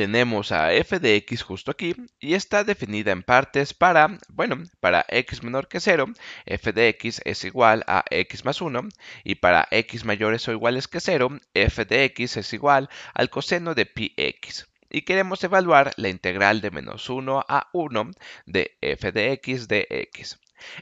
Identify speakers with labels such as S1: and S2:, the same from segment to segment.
S1: tenemos a f de x justo aquí y está definida en partes para, bueno, para x menor que 0, f de x es igual a x más 1 y para x mayores o iguales que 0, f de x es igual al coseno de pi x y queremos evaluar la integral de menos 1 a 1 de f de x de x.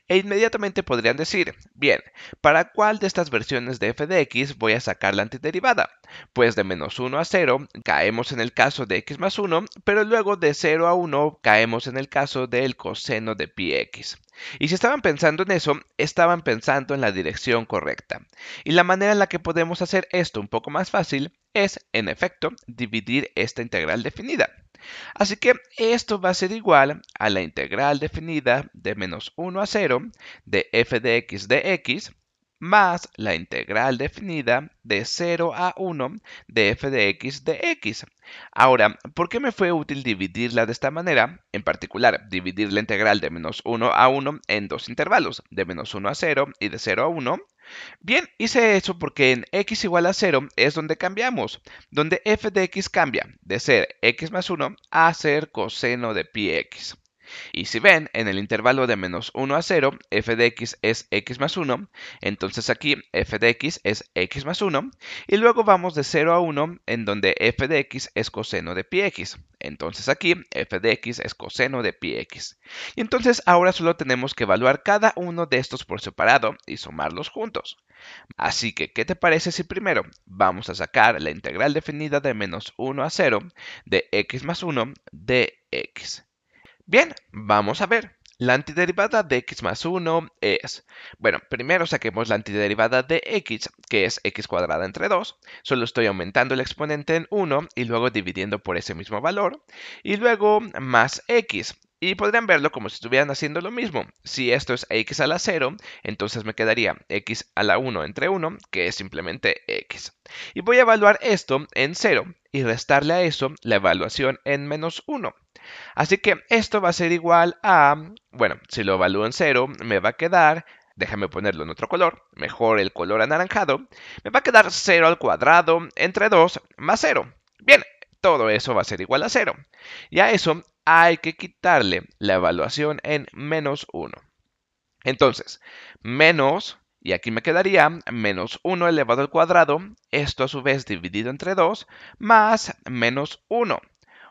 S1: E inmediatamente podrían decir, bien, ¿para cuál de estas versiones de f de x voy a sacar la antiderivada? Pues de menos 1 a 0 caemos en el caso de x más 1, pero luego de 0 a 1 caemos en el caso del coseno de pi x. Y si estaban pensando en eso, estaban pensando en la dirección correcta. Y la manera en la que podemos hacer esto un poco más fácil es, en efecto, dividir esta integral definida. Así que esto va a ser igual a la integral definida de menos 1 a 0 de f de x de más la integral definida de 0 a 1 de f de x de x. Ahora, ¿por qué me fue útil dividirla de esta manera? En particular, dividir la integral de menos 1 a 1 en dos intervalos, de menos 1 a 0 y de 0 a 1. Bien, hice eso porque en x igual a 0 es donde cambiamos, donde f de x cambia de ser x más 1 a ser coseno de pi x. Y si ven, en el intervalo de menos 1 a 0, f de x es x más 1, entonces aquí f de x es x más 1, y luego vamos de 0 a 1, en donde f de x es coseno de pi x. Entonces aquí f de x es coseno de pi x. Y entonces ahora solo tenemos que evaluar cada uno de estos por separado y sumarlos juntos. Así que, ¿qué te parece si primero vamos a sacar la integral definida de menos 1 a 0 de x más 1 de x? Bien, vamos a ver. La antiderivada de x más 1 es, bueno, primero saquemos la antiderivada de x, que es x cuadrada entre 2, solo estoy aumentando el exponente en 1 y luego dividiendo por ese mismo valor, y luego más x, y podrían verlo como si estuvieran haciendo lo mismo. Si esto es x a la 0, entonces me quedaría x a la 1 entre 1, que es simplemente x. Y voy a evaluar esto en 0 y restarle a eso la evaluación en menos 1. Así que esto va a ser igual a, bueno, si lo evalúo en 0 me va a quedar déjame ponerlo en otro color, mejor el color anaranjado, me va a quedar 0 al cuadrado entre 2 más 0. Bien, todo eso va a ser igual a 0. Y a eso hay que quitarle la evaluación en menos 1. Entonces, menos, y aquí me quedaría menos 1 elevado al cuadrado, esto a su vez dividido entre 2, más menos 1.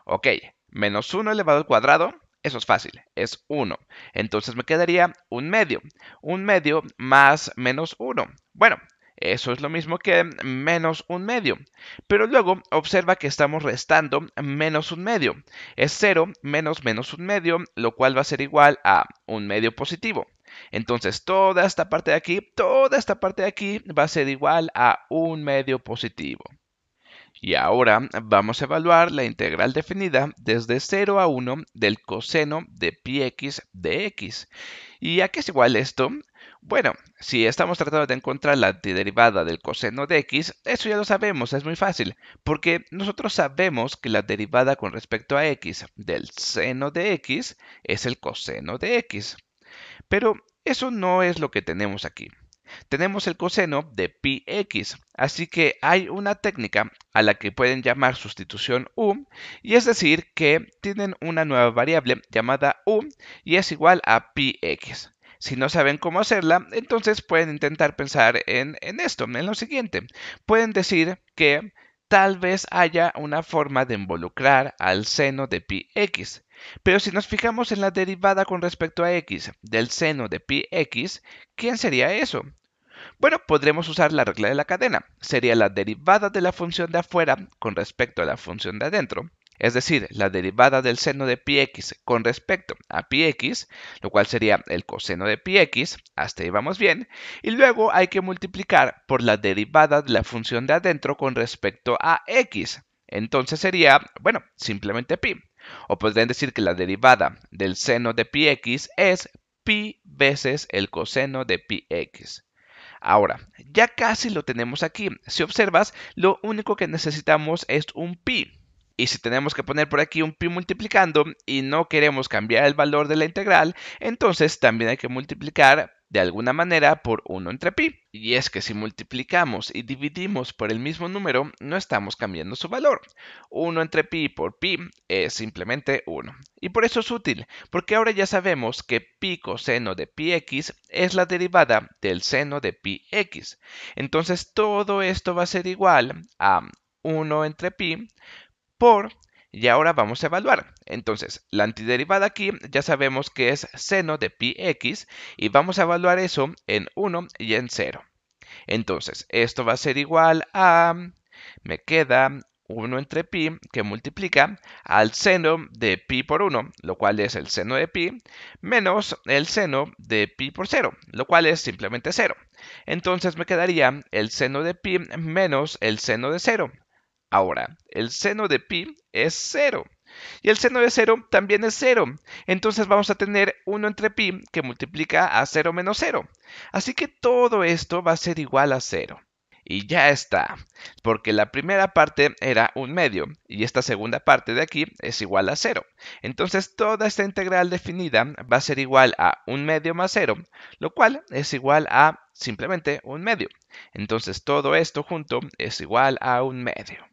S1: Ok, menos 1 elevado al cuadrado, eso es fácil, es 1. Entonces me quedaría un medio. Un medio más menos 1. Bueno, eso es lo mismo que menos un medio. Pero luego observa que estamos restando menos un medio. Es 0 menos menos un medio, lo cual va a ser igual a un medio positivo. Entonces toda esta parte de aquí, toda esta parte de aquí va a ser igual a un medio positivo. Y ahora vamos a evaluar la integral definida desde 0 a 1 del coseno de x de x. ¿Y a qué es igual esto? Bueno, si estamos tratando de encontrar la antiderivada del coseno de x, eso ya lo sabemos, es muy fácil, porque nosotros sabemos que la derivada con respecto a x del seno de x es el coseno de x. Pero eso no es lo que tenemos aquí tenemos el coseno de px, así que hay una técnica a la que pueden llamar sustitución u, y es decir que tienen una nueva variable llamada u y es igual a px. Si no saben cómo hacerla, entonces pueden intentar pensar en, esto, en lo siguiente. Pueden decir que tal vez haya una forma de involucrar al seno de px. Pero si nos fijamos en la derivada con respecto a x del seno de pi x, ¿quién sería eso? Bueno, podremos usar la regla de la cadena. Sería la derivada de la función de afuera con respecto a la función de adentro. Es decir, la derivada del seno de pi x con respecto a pi x, lo cual sería el coseno de pi x, hasta ahí vamos bien, y luego hay que multiplicar por la derivada de la función de adentro con respecto a x. Entonces sería, bueno, simplemente pi. O podrían decir que la derivada del seno de pi x es pi veces el coseno de pi x. Ahora, ya casi lo tenemos aquí. Si observas, lo único que necesitamos es un pi. Y si tenemos que poner por aquí un pi multiplicando y no queremos cambiar el valor de la integral, entonces también hay que multiplicar de alguna manera por 1 entre pi. Y es que si multiplicamos y dividimos por el mismo número, no estamos cambiando su valor. 1 entre pi por pi es simplemente 1. Y por eso es útil, porque ahora ya sabemos que pi coseno de pi x es la derivada del seno de pi x. Entonces todo esto va a ser igual a 1 entre pi por y ahora vamos a evaluar. Entonces, la antiderivada aquí ya sabemos que es seno de pi x y vamos a evaluar eso en 1 y en 0. Entonces, esto va a ser igual a, me queda 1 entre pi que multiplica al seno de pi por 1, lo cual es el seno de pi, menos el seno de pi por 0, lo cual es simplemente 0. Entonces me quedaría el seno de pi menos el seno de 0, Ahora, el seno de pi es 0. Y el seno de 0 también es 0. Entonces vamos a tener 1 entre pi que multiplica a 0 menos 0. Así que todo esto va a ser igual a 0. Y ya está, porque la primera parte era un medio y esta segunda parte de aquí es igual a 0. Entonces toda esta integral definida va a ser igual a 1 medio más 0, lo cual es igual a simplemente un medio. Entonces todo esto junto es igual a un medio.